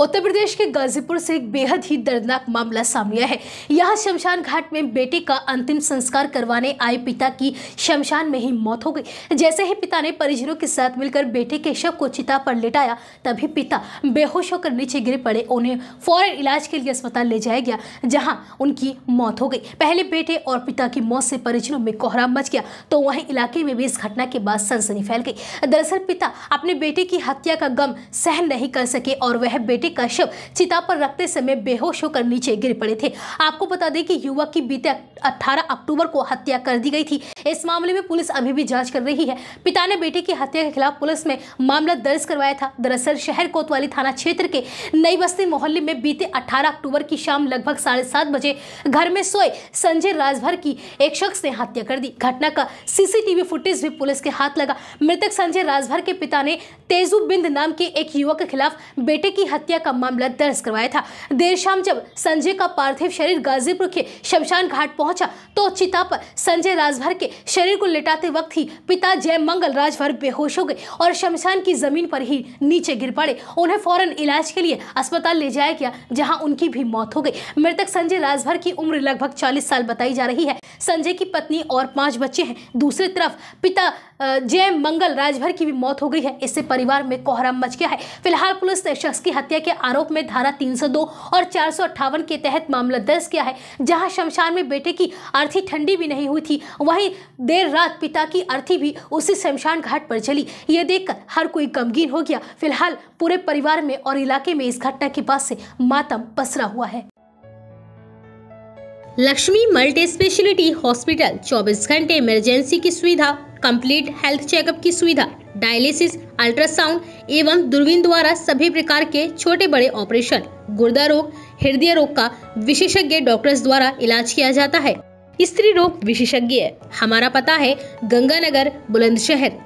उत्तर प्रदेश के गाजीपुर से एक बेहद ही दर्दनाक मामला सामने आया है यहाँ शमशान घाट में बेटे का अंतिम संस्कार करवाने आए पिता की शमशान में ही मौत हो गई जैसे ही पिता ने परिजनों के साथ मिलकर बेटे के शव को चिता पर लिटाया तभी पिता बेहोश होकर नीचे गिर पड़े उन्हें फौरन इलाज के लिए अस्पताल ले जाया गया जहाँ उनकी मौत हो गई पहले बेटे और पिता की मौत से परिजनों में कोहरा मच गया तो वहीं इलाके में भी इस घटना के बाद सनसनी फैल गई दरअसल पिता अपने बेटे की हत्या का गम सहन नहीं कर सके और वह बेटे का शव चिता पर रखते समय बेहोश होकर नीचे गिर पड़े थे आपको बता दें कि युवक की बीते 18 अक्टूबर को हत्या कर दी गई थी इस मामले में पुलिस अभी भी जांच कर रही है पिता ने बेटे की हत्या के खिलाफ पुलिस में मामला दर्ज करवाया था दरअसल शहर कोतवाली थाना क्षेत्र के नई बस्ती मोहल्ले में बीते अठारह अक्टूबर की शाम लगभग साढ़े बजे घर में सोए संजय राजभर की एक शख्स ने हत्या कर दी घटना का सीसीटीवी फुटेज भी पुलिस के हाथ लगा मृतक संजय राजभर के पिता ने तेजुबिंद नाम के एक युवक के खिलाफ बेटे की हत्या का मामला दर्ज करवाया था देर शाम जब संजय का पार्थिव शरीर गाजीपुर के शमशान घाट पहुंचा तो चिता पर संजय राजभर के शरीर को लिटाते वक्त ही पिता जय मंगल राजभर बेहोश हो गए और शमशान की जमीन पर ही नीचे गिर पड़े उन्हें फौरन इलाज के लिए अस्पताल ले जाया गया जहां उनकी भी मौत हो गई मृतक संजय राजभर की उम्र लगभग चालीस साल बताई जा रही है संजय की पत्नी और पांच बच्चे हैं दूसरी तरफ पिता जय मंगल राजभर की भी मौत हो गई है इससे परिवार में कोहरा मच गया है फिलहाल पुलिस ने शख्स की हत्या के आरोप में धारा 302 और चार के तहत मामला दर्ज किया है जहां शमशान में बेटे की अर्थी ठंडी भी नहीं हुई थी वहीं देर रात पिता की अर्थी भी उसी शमशान घाट पर चली ये देखकर हर कोई गमगीन हो गया फिलहाल पूरे परिवार में और इलाके में इस घटना के बाद से मातम पसरा हुआ है लक्ष्मी मल्टी स्पेशलिटी हॉस्पिटल 24 घंटे इमरजेंसी की सुविधा कंप्लीट हेल्थ चेकअप की सुविधा डायलिसिस अल्ट्रासाउंड एवं दूरबीन द्वारा सभी प्रकार के छोटे बड़े ऑपरेशन गुर्दा रोग हृदय रोग का विशेषज्ञ डॉक्टर्स द्वारा इलाज किया जाता है स्त्री रोग विशेषज्ञ हमारा पता है गंगानगर बुलंदशहर